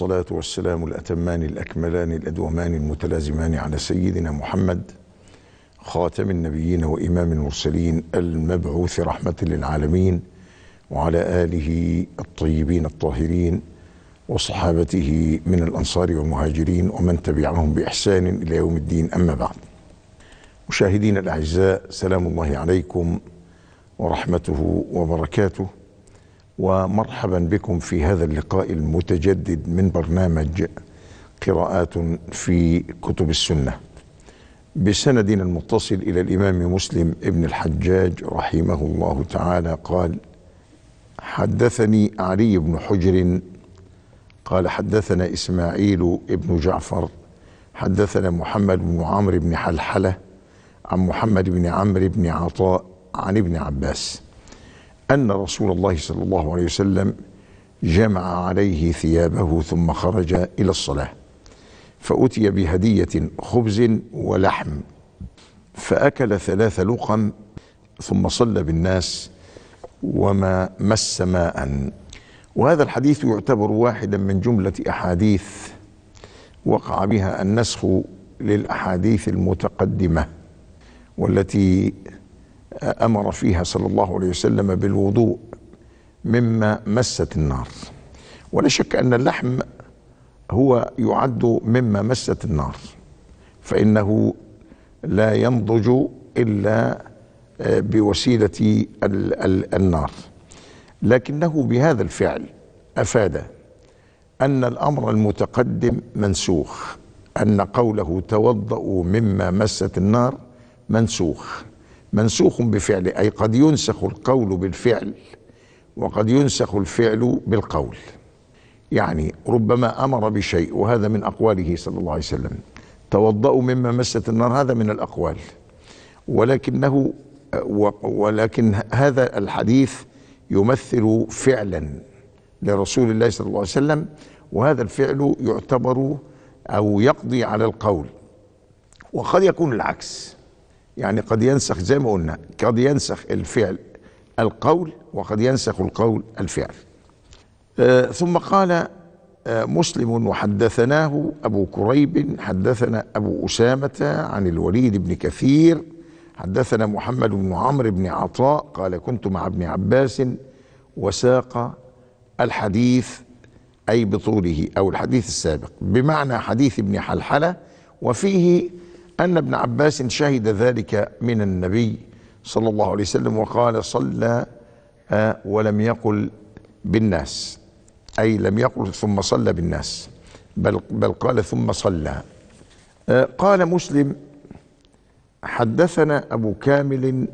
الصلاة والسلام الأتمان الأكملان الأدومان المتلازمان على سيدنا محمد خاتم النبيين وإمام المرسلين المبعوث رحمة للعالمين وعلى آله الطيبين الطاهرين وصحابته من الأنصار والمهاجرين ومن تبعهم بإحسان إلى يوم الدين أما بعد مشاهدين الأعزاء سلام الله عليكم ورحمته وبركاته ومرحبا بكم في هذا اللقاء المتجدد من برنامج قراءات في كتب السنه بسندنا المتصل الى الامام مسلم ابن الحجاج رحمه الله تعالى قال حدثني علي بن حجر قال حدثنا اسماعيل بن جعفر حدثنا محمد بن عمرو بن حلحله عن محمد بن عمرو بن عطاء عن ابن عباس أن رسول الله صلى الله عليه وسلم جمع عليه ثيابه ثم خرج إلى الصلاة فأتي بهدية خبز ولحم فأكل ثلاث لقم ثم صلى بالناس وما مس ماء وهذا الحديث يعتبر واحدا من جملة أحاديث وقع بها النسخ للأحاديث المتقدمة والتي امر فيها صلى الله عليه وسلم بالوضوء مما مست النار ولا شك ان اللحم هو يعد مما مست النار فانه لا ينضج الا آه، بوسيله النار لكنه بهذا الفعل افاد ان الامر المتقدم منسوخ ان قوله توضأوا مما مست النار منسوخ منسوخ بفعل أي قد ينسخ القول بالفعل وقد ينسخ الفعل بالقول يعني ربما أمر بشيء وهذا من أقواله صلى الله عليه وسلم توضأ مما مست النار هذا من الأقوال ولكنه ولكن هذا الحديث يمثل فعلا لرسول الله صلى الله عليه وسلم وهذا الفعل يعتبر أو يقضي على القول وقد يكون العكس يعني قد ينسخ زي ما قلنا قد ينسخ الفعل القول وقد ينسخ القول الفعل آه ثم قال آه مسلم وحدثناه أبو كريب حدثنا أبو أسامة عن الوليد بن كثير حدثنا محمد بن عمرو بن عطاء قال كنت مع ابن عباس وساق الحديث أي بطوله أو الحديث السابق بمعنى حديث ابن حلحلة وفيه أن ابن عباس شهد ذلك من النبي صلى الله عليه وسلم وقال صلى آه، ولم يقل بالناس أي لم يقل ثم صلى بالناس بل, بل قال ثم صلى آه، قال مسلم حدثنا أبو كامل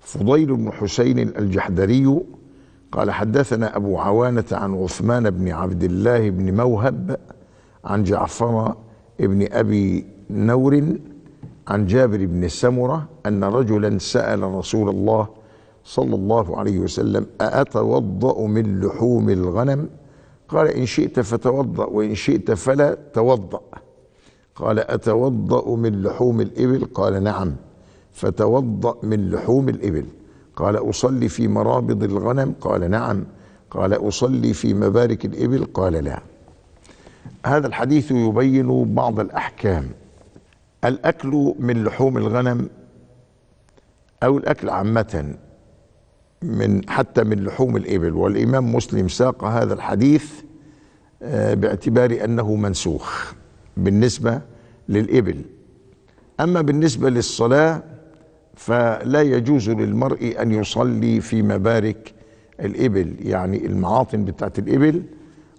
فضيل بن حسين الجحدري قال حدثنا أبو عوانة عن عثمان بن عبد الله بن موهب عن جعفر بن أبي نور عن جابر بن سمرة أن رجلا سأل رسول الله صلى الله عليه وسلم أأتوضأ من لحوم الغنم قال إن شئت فتوضأ وإن شئت فلا توضأ قال أتوضأ من لحوم الإبل قال نعم فتوضأ من لحوم الإبل قال أصلي في مرابض الغنم قال نعم قال أصلي في مبارك الإبل قال لا هذا الحديث يبين بعض الأحكام الأكل من لحوم الغنم أو الأكل عامة من حتى من لحوم الإبل والإمام مسلم ساق هذا الحديث آه، باعتبار أنه منسوخ بالنسبة للإبل أما بالنسبة للصلاة فلا يجوز للمرء أن يصلي في مبارك الإبل يعني المعاطن بتاعت الإبل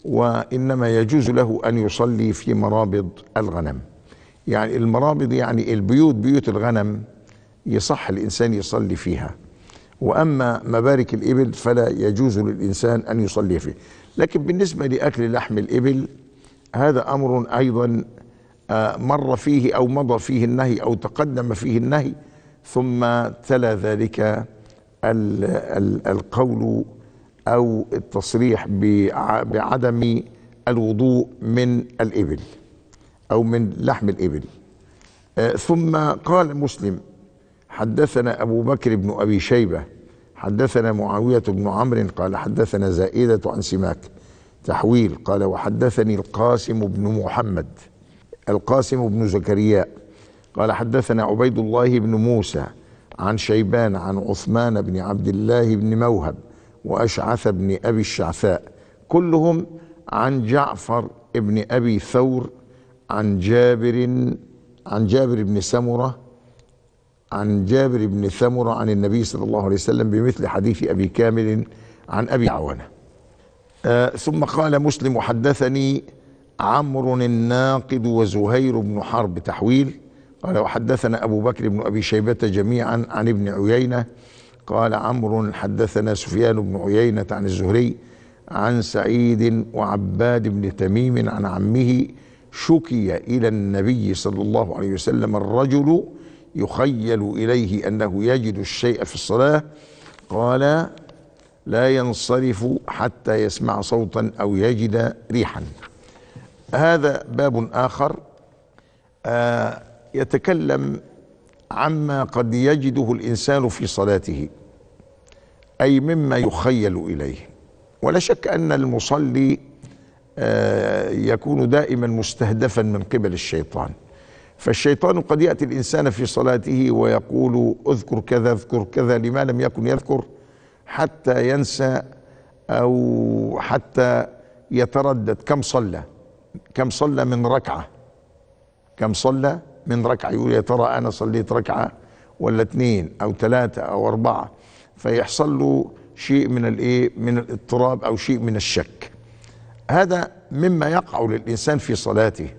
وإنما يجوز له أن يصلي في مرابض الغنم يعني المرابض يعني البيوت بيوت الغنم يصح الإنسان يصلي فيها وأما مبارك الإبل فلا يجوز للإنسان أن يصلي فيه لكن بالنسبة لأكل لحم الإبل هذا أمر أيضا آه، مر فيه أو مضى فيه النهي أو تقدم فيه النهي ثم تلا ذلك القول أو التصريح بعدم الوضوء من الإبل أو من لحم الإبل آه، ثم قال مسلم حدثنا أبو بكر بن أبي شيبة حدثنا معاوية بن عمرو قال حدثنا زائدة عن سماك تحويل قال وحدثني القاسم بن محمد القاسم بن زكريا قال حدثنا عبيد الله بن موسى عن شيبان عن عثمان بن عبد الله بن موهب وأشعث بن أبي الشعثاء كلهم عن جعفر بن أبي ثور عن جابر عن جابر بن سمرة عن جابر بن سمرة عن النبي صلى الله عليه وسلم بمثل حديث أبي كامل عن أبي عوانة آه ثم قال مسلم حدثني عمرو الناقد وزهير بن حرب تحويل قال وحدثنا أبو بكر بن أبي شيبة جميعا عن ابن عيينة قال عمرو حدثنا سفيان بن عيينة عن الزهري عن سعيد وعباد بن تميم عن عمه شكي الى النبي صلى الله عليه وسلم الرجل يخيل اليه انه يجد الشيء في الصلاه قال لا ينصرف حتى يسمع صوتا او يجد ريحا هذا باب اخر آه، يتكلم عما قد يجده الانسان في صلاته اي مما يخيل اليه ولا شك ان المصلي يكون دائما مستهدفا من قبل الشيطان فالشيطان قد ياتي الانسان في صلاته ويقول اذكر كذا اذكر كذا لما لم يكن يذكر حتى ينسى او حتى يتردد كم صلى كم صلى من ركعه كم صلى من ركعه يقول يا ترى انا صليت ركعه ولا اثنين او ثلاثه او اربعه فيحصل له شيء من الايه من الاضطراب او شيء من الشك هذا مما يقع للإنسان في صلاته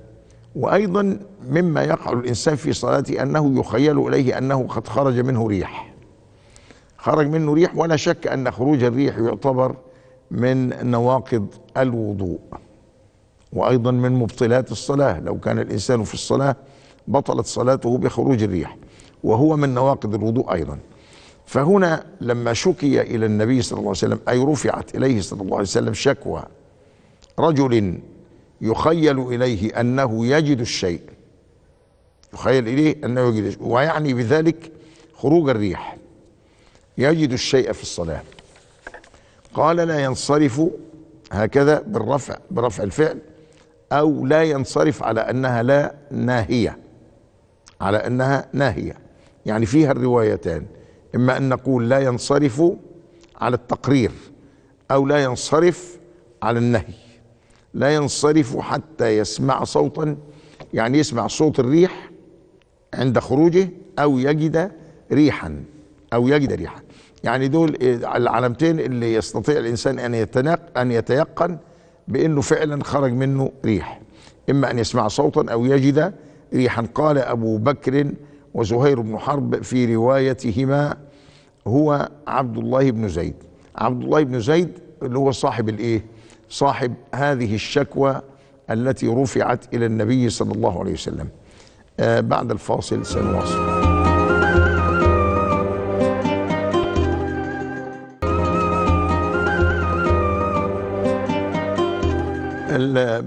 وأيضا مما يقع للإنسان في صلاته أنه يخيل إليه أنه قد خرج منه ريح خرج منه ريح ولا شك أن خروج الريح يعتبر من نواقض الوضوء وأيضا من مبطلات الصلاة لو كان الإنسان في الصلاة بطلت صلاته بخروج الريح وهو من نواقض الوضوء أيضا فهنا لما شكي إلى النبي صلى الله عليه وسلم أي رفعت إليه صلى الله عليه وسلم شكوى رجل يخيل إليه أنه يجد الشيء يخيل إليه أنه يجد الشيء ويعني بذلك خروج الريح يجد الشيء في الصلاة قال لا ينصرف هكذا بالرفع برفع الفعل أو لا ينصرف على أنها لا ناهية على أنها ناهية يعني فيها الروايتان إما أن نقول لا ينصرف على التقرير أو لا ينصرف على النهي لا ينصرف حتى يسمع صوتا يعني يسمع صوت الريح عند خروجه او يجد ريحا او يجد ريحا يعني دول العلامتين اللي يستطيع الانسان ان يتنق ان يتيقن بانه فعلا خرج منه ريح اما ان يسمع صوتا او يجد ريحا قال ابو بكر وزهير بن حرب في روايتهما هو عبد الله بن زيد عبد الله بن زيد اللي هو صاحب الايه صاحب هذه الشكوى التي رفعت الى النبي صلى الله عليه وسلم آه، بعد الفاصل سنواصل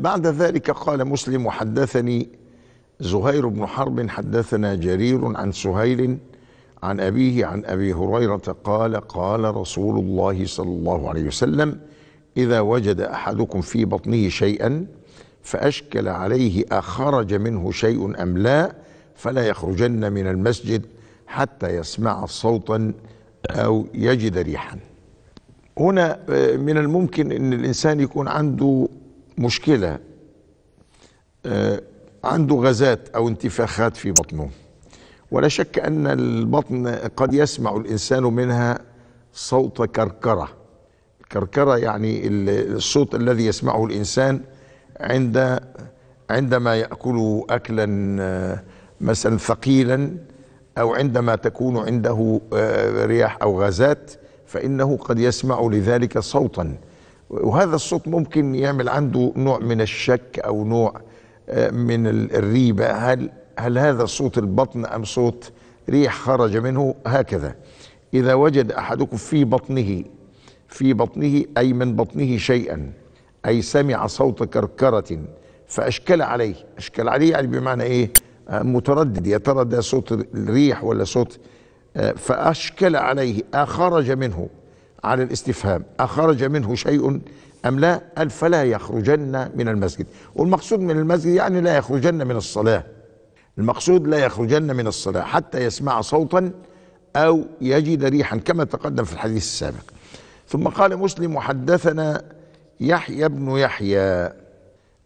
بعد ذلك قال مسلم وحدثني زهير بن حرب حدثنا جرير عن سهيل عن أبيه عن أبي هريرة قال قال رسول الله صلى الله عليه وسلم إذا وجد أحدكم في بطنه شيئا فأشكل عليه أخرج منه شيء أم لا فلا يخرجن من المسجد حتى يسمع صوتا أو يجد ريحا هنا آه، من الممكن أن الإنسان يكون عنده مشكلة آه، عنده غازات أو انتفاخات في بطنه ولا شك أن البطن قد يسمع الإنسان منها صوت كركره كركرة يعني الصوت الذي يسمعه الإنسان عند عندما يأكل أكلا آه، مثلا ثقيلا أو عندما تكون عنده آه، رياح أو غازات فإنه قد يسمع لذلك صوتا وهذا الصوت ممكن يعمل عنده نوع من الشك أو نوع آه، من الريبة هل, هل هذا صوت البطن أم صوت ريح خرج منه هكذا إذا وجد أحدكم في بطنه في بطنه أي من بطنه شيئا أي سمع صوت كركرة فأشكل عليه أشكل عليه يعني بمعنى إيه آه، متردد يا ترى ده صوت الريح ولا صوت آه، فأشكل عليه أخرج منه على الاستفهام أخرج منه شيء أم لا قال فلا يخرجن من المسجد والمقصود من المسجد يعني لا يخرجن من الصلاة المقصود لا يخرجن من الصلاة حتى يسمع صوتا أو يجد ريحا كما تقدم في الحديث السابق ثم قال مسلم حدثنا يحيى بن يحيى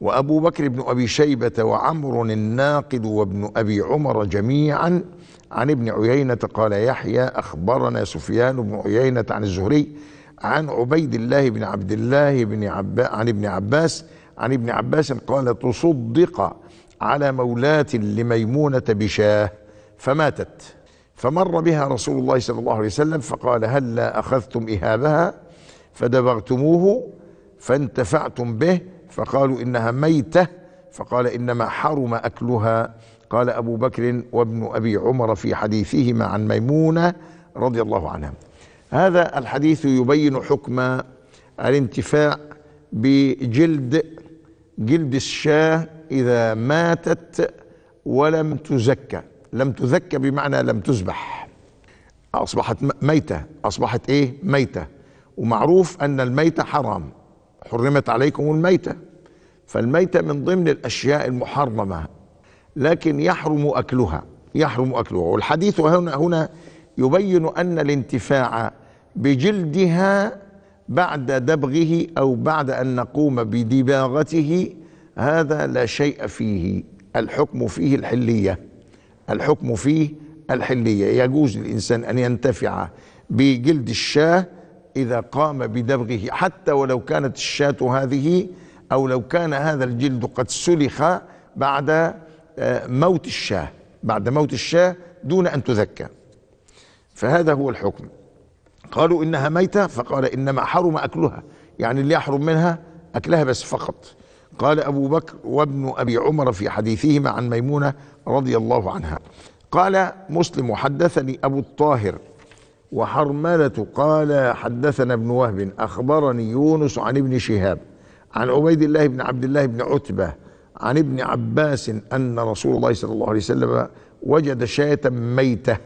وابو بكر بن ابي شيبه وعمر الناقد وابن ابي عمر جميعا عن ابن عيينه قال يحيى اخبرنا سفيان بن عيينه عن الزهري عن عبيد الله بن عبد الله بن عبا عن ابن عباس عن ابن عباس قال تصدق على مولاة لميمونة بشاه فماتت فمر بها رسول الله صلى الله عليه وسلم فقال هلا هل اخذتم اهابها فدبغتموه فانتفعتم به فقالوا انها ميته فقال انما حرم اكلها قال ابو بكر وابن ابي عمر في حديثهما عن ميمونه رضي الله عنها هذا الحديث يبين حكم الانتفاع بجلد جلد الشاه اذا ماتت ولم تزكى لم تذك بمعنى لم تذبح اصبحت ميته اصبحت ايه ميته ومعروف ان الميته حرام حرمت عليكم الميته فالميته من ضمن الاشياء المحرمه لكن يحرم اكلها يحرم اكلها والحديث هنا هنا يبين ان الانتفاع بجلدها بعد دبغه او بعد ان نقوم بدباغته هذا لا شيء فيه الحكم فيه الحليه الحكم فيه الحلية يجوز للإنسان أن ينتفع بجلد الشاه إذا قام بدبغه حتى ولو كانت الشاة هذه أو لو كان هذا الجلد قد سلخ بعد آه، موت الشاه بعد موت الشاه دون أن تذكى فهذا هو الحكم قالوا إنها ميتة فقال إنما حرم أكلها يعني اللي يحرم منها أكلها بس فقط قال أبو بكر وابن أبي عمر في حديثهما عن ميمونة رضي الله عنها قال مسلم حدثني أبو الطاهر وحرملة قال حدثنا ابن وهب أخبرني يونس عن ابن شهاب عن عبيد الله بن عبد الله بن عتبة عن ابن عباس أن رسول الله صلى الله عليه وسلم وجد شاة ميتة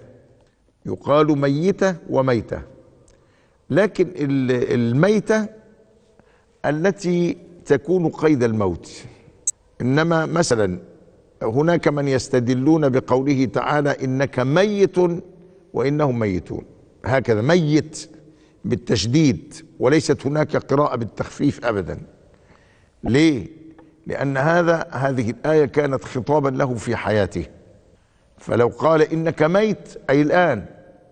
يقال ميتة وميتة لكن الميتة التي تكون قيد الموت انما مثلا هناك من يستدلون بقوله تعالى انك ميت وانهم ميتون هكذا ميت بالتشديد وليست هناك قراءه بالتخفيف ابدا ليه لان هذا هذه الايه كانت خطابا له في حياته فلو قال انك ميت اي الان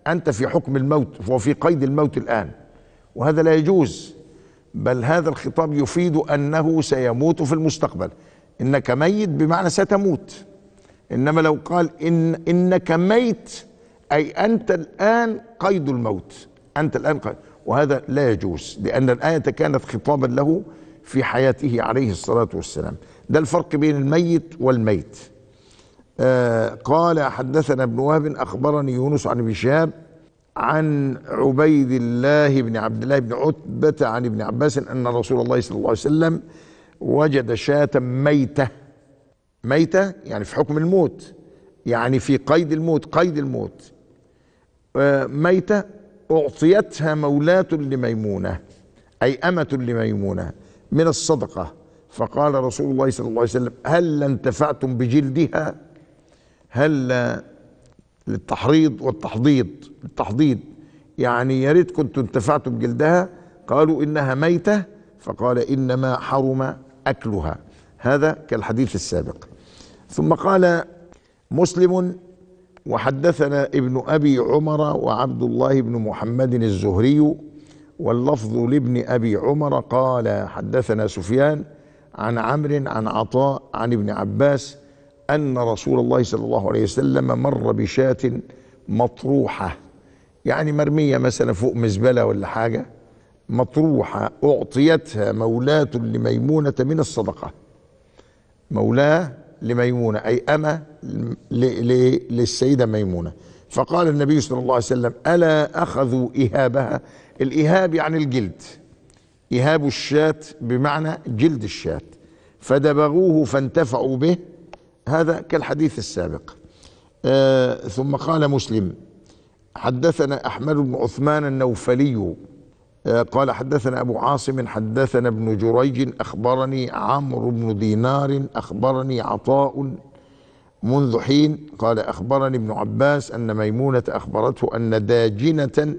انت في حكم الموت وفي قيد الموت الان وهذا لا يجوز بل هذا الخطاب يفيد انه سيموت في المستقبل انك ميت بمعنى ستموت انما لو قال ان انك ميت اي انت الان قيد الموت انت الان قيد وهذا لا يجوز لان الايه كانت خطابا له في حياته عليه الصلاه والسلام ده الفرق بين الميت والميت آه قال حدثنا ابن وهب اخبرني يونس عن ابن شهاب عن عبيد الله بن عبد الله بن عتبة عن ابن عباس أن رسول الله صلى الله عليه وسلم وجد شاة ميتة ميتة يعني في حكم الموت يعني في قيد الموت قيد الموت آه، ميتة أعطيتها مولاة لميمونة أي أمة لميمونة من الصدقة فقال رسول الله صلى الله عليه وسلم هل انتفعتم بجلدها هل للتحريض والتحضيض التحضيض يعني يا ريت كنتوا انتفعتوا بجلدها قالوا انها ميته فقال انما حرم اكلها هذا كالحديث السابق ثم قال مسلم وحدثنا ابن ابي عمر وعبد الله بن محمد الزهري واللفظ لابن ابي عمر قال حدثنا سفيان عن عمرو عن عطاء عن ابن عباس أن رسول الله صلى الله عليه وسلم مر بشاة مطروحة يعني مرمية مثلا فوق مزبلة ولا حاجة مطروحة أعطيتها مولاة لميمونة من الصدقة مولاه لميمونة أي أما للسيدة ميمونة فقال النبي صلى الله عليه وسلم ألا أخذوا إهابها الإهاب يعني الجلد إهاب الشاة بمعنى جلد الشاة فدبغوه فانتفعوا به هذا كالحديث السابق آه ثم قال مسلم حدثنا أحمد بن عثمان النوفلي آه قال حدثنا أبو عاصم حدثنا ابن جريج أخبرني عمرو بن دينار أخبرني عطاء منذ حين قال أخبرني ابن عباس أن ميمونة أخبرته أن داجنة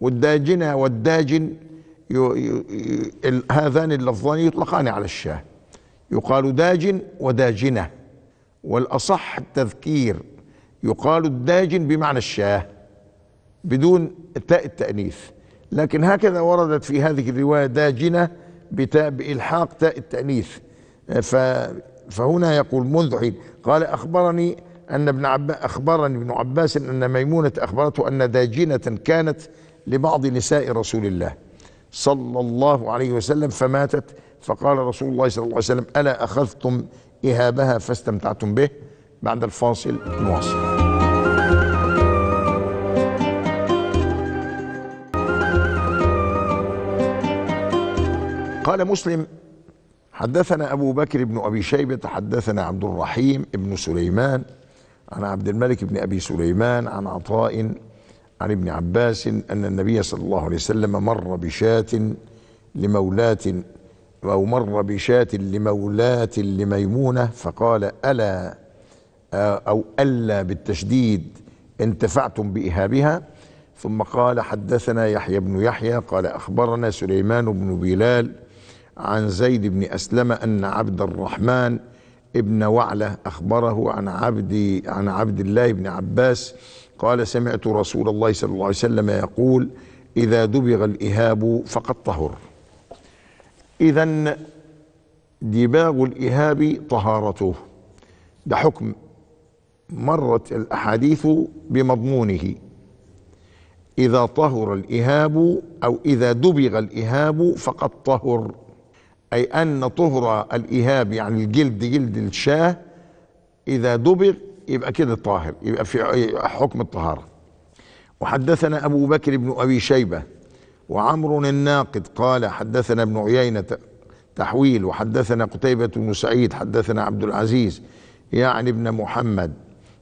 والداجنة والداجن يو يو هذان اللفظان يطلقان على الشاه يقال داجن وداجنه والأصح التذكير يقال الداجن بمعنى الشاه بدون تاء التأنيث لكن هكذا وردت في هذه الرواية داجنة بتاء بإلحاق تاء التأنيث فهنا يقول منذ حين قال أخبرني أن ابن عباس أخبرني ابن عباس أن ميمونة أخبرته أن داجنة كانت لبعض نساء رسول الله صلى الله عليه وسلم فماتت فقال رسول الله صلى الله عليه وسلم ألا أخذتم إهابها فاستمتعتم به بعد الفاصل نواصل قال مسلم حدثنا أبو بكر بن أبي شيبة حدثنا عبد الرحيم بن سليمان عن عبد الملك بن أبي سليمان عن عطاء عن ابن عباس أن النبي صلى الله عليه وسلم مر بشاة لمولاة أو مر بشاة لمولاة لميمونة فقال ألا آه، أو ألا بالتشديد انتفعتم بإهابها ثم قال حدثنا يحيى بن يحيى قال أخبرنا سليمان بن بلال عن زيد بن أسلم أن عبد الرحمن ابن وعلة أخبره عن عبد عن عبد الله بن عباس قال سمعت رسول الله صلى الله عليه وسلم يقول إذا دبغ الإهاب فقد طهر إذا دباغ الإهاب طهارته ده حكم مرت الأحاديث بمضمونه إذا طهر الإهاب أو إذا دبغ الإهاب فقد طهر أي أن طهر الإهاب يعني الجلد جلد الشاه إذا دبغ يبقى كده طاهر يبقى في حكم الطهارة وحدثنا أبو بكر بن أبي شيبة وعمر الناقد قال حدثنا ابن عيينة تحويل وحدثنا قتيبة بن سعيد حدثنا عبد العزيز يعني ابن محمد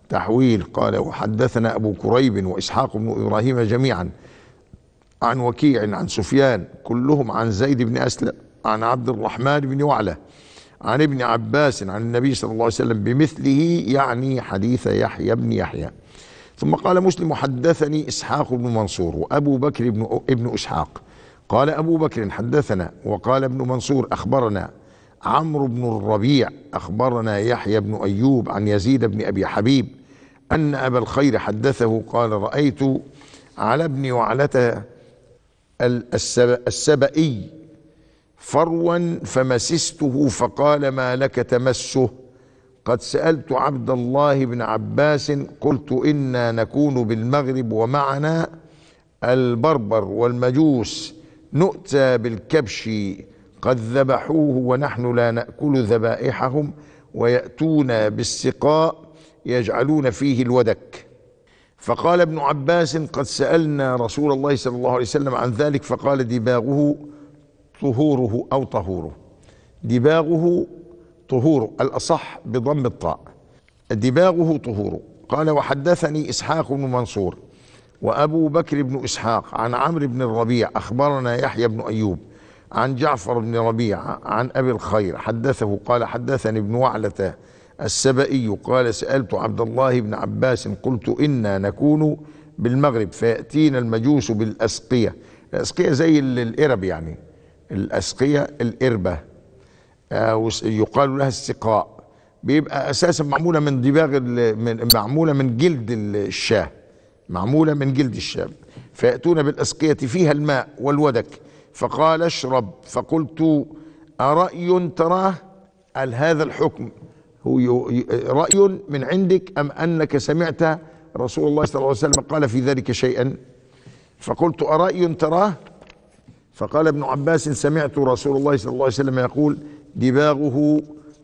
تحويل قال وحدثنا أبو كريب وإسحاق بن إبراهيم جميعا عن وكيع عن سفيان كلهم عن زيد بن أسلم عن عبد الرحمن بن وعلة عن ابن عباس عن النبي صلى الله عليه وسلم بمثله يعني حديث يحيى بن يحيى ثم قال مسلم حدثني إسحاق بن منصور وأبو بكر بن, ابن إسحاق قال أبو بكر حدثنا وقال ابن منصور أخبرنا عمرو بن الربيع أخبرنا يحيى بن أيوب عن يزيد بن أبي حبيب أن أبا الخير حدثه قال رأيت على ابن وعلة السبئي فروا فمسسته فقال ما لك تمسه قد سألت عبد الله بن عباس قلت إنا نكون بالمغرب ومعنا البربر والمجوس نؤتى بالكبش قد ذبحوه ونحن لا نأكل ذبائحهم ويأتون بالسقاء يجعلون فيه الودك فقال ابن عباس قد سألنا رسول الله صلى الله عليه وسلم عن ذلك فقال دباغه طهوره أو طهوره دباغه طهور الأصح بضم الطاء دباغه طهور قال وحدثني إسحاق بن منصور وأبو بكر بن إسحاق عن عمرو بن الربيع أخبرنا يحيى بن أيوب عن جعفر بن ربيع عن أبي الخير حدثه قال حدثني ابن وعلة السبئي قال سألت عبد الله بن عباس قلت إنا نكون بالمغرب فيأتينا المجوس بالأسقية الأسقية زي الإرب يعني الأسقية الإربة آه، يقال لها السقاء بيبقى اساسا معموله من دباغ من معموله من جلد الشاه معموله من جلد الشاه فياتون بالاسقيه فيها الماء والودك فقال اشرب فقلت اراي تراه قال هذا الحكم هو راي من عندك ام انك سمعت رسول الله صلى الله عليه وسلم قال في ذلك شيئا فقلت اراي تراه فقال ابن عباس سمعت رسول الله صلى الله عليه وسلم يقول دباغه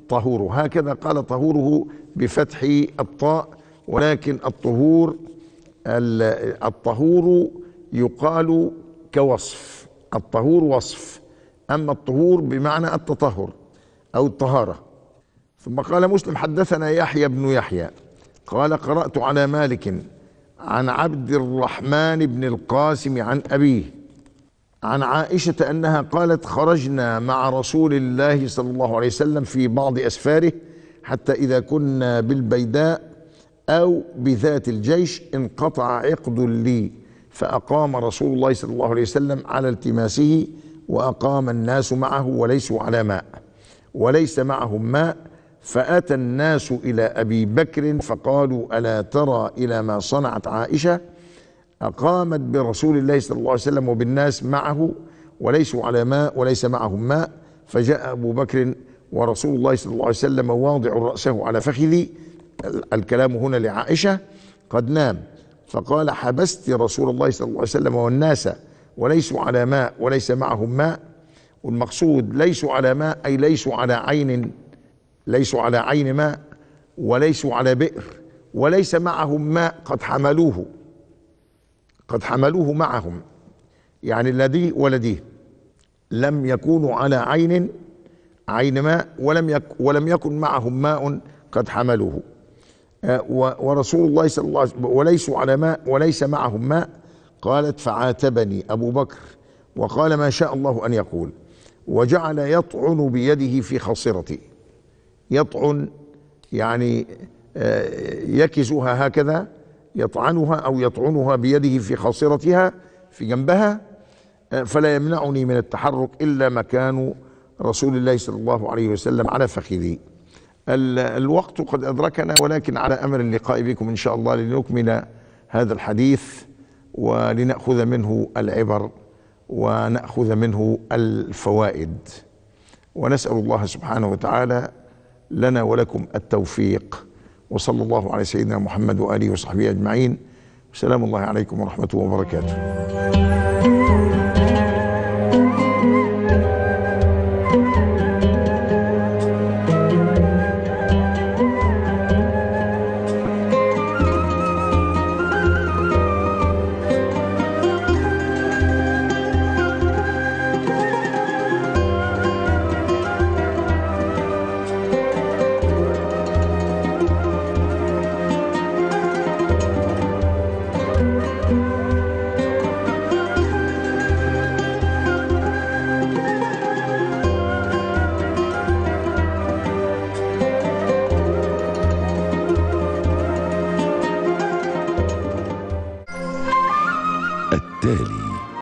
طهور هكذا قال طهوره بفتح الطاء ولكن الطهور الطهور يقال كوصف الطهور وصف أما الطهور بمعنى التطهر أو الطهارة ثم قال مسلم حدثنا يحيى بن يحيى قال قرأت على مالك عن عبد الرحمن بن القاسم عن أبيه عن عائشة أنها قالت خرجنا مع رسول الله صلى الله عليه وسلم في بعض أسفاره حتى إذا كنا بالبيداء أو بذات الجيش انقطع عقد لي فأقام رسول الله صلى الله عليه وسلم على التماسه وأقام الناس معه وليسوا على ماء وليس معهم ماء فأتى الناس إلى أبي بكر فقالوا ألا ترى إلى ما صنعت عائشة أقامت برسول الله صلى الله عليه وسلم وبالناس معه وليسوا على ماء وليس معهم ماء فجاء أبو بكر ورسول الله صلى الله عليه وسلم واضع رأسه على فخذي الكلام هنا لعائشة قد نام فقال حبست رسول الله صلى الله عليه وسلم والناس وليسوا على ماء وليس معهم ماء والمقصود ليسوا على ماء أي ليسوا على عين ليسوا على عين ماء وليسوا على بئر وليس معهم ماء قد حملوه قد حملوه معهم يعني الذي ولديه لم يكونوا على عين عين ماء ولم يك ولم يكن معهم ماء قد حملوه آه، ورسول الله صلى الله عليه وسلم وليسوا على ماء وليس معهم ماء قالت فعاتبني ابو بكر وقال ما شاء الله ان يقول وجعل يطعن بيده في خاصرتي يطعن يعني آه، يكزها هكذا يطعنها أو يطعنها بيده في خاصرتها في جنبها آه، فلا يمنعني من التحرك إلا مكان رسول الله صلى الله عليه وسلم على فخذي الوقت قد أدركنا ولكن على أمر اللقاء بكم إن شاء الله لنكمل هذا الحديث ولنأخذ منه العبر ونأخذ منه الفوائد ونسأل الله سبحانه وتعالى لنا ولكم التوفيق وصلى الله على سيدنا محمد وآله وصحبه أجمعين السلام الله عليكم ورحمة الله وبركاته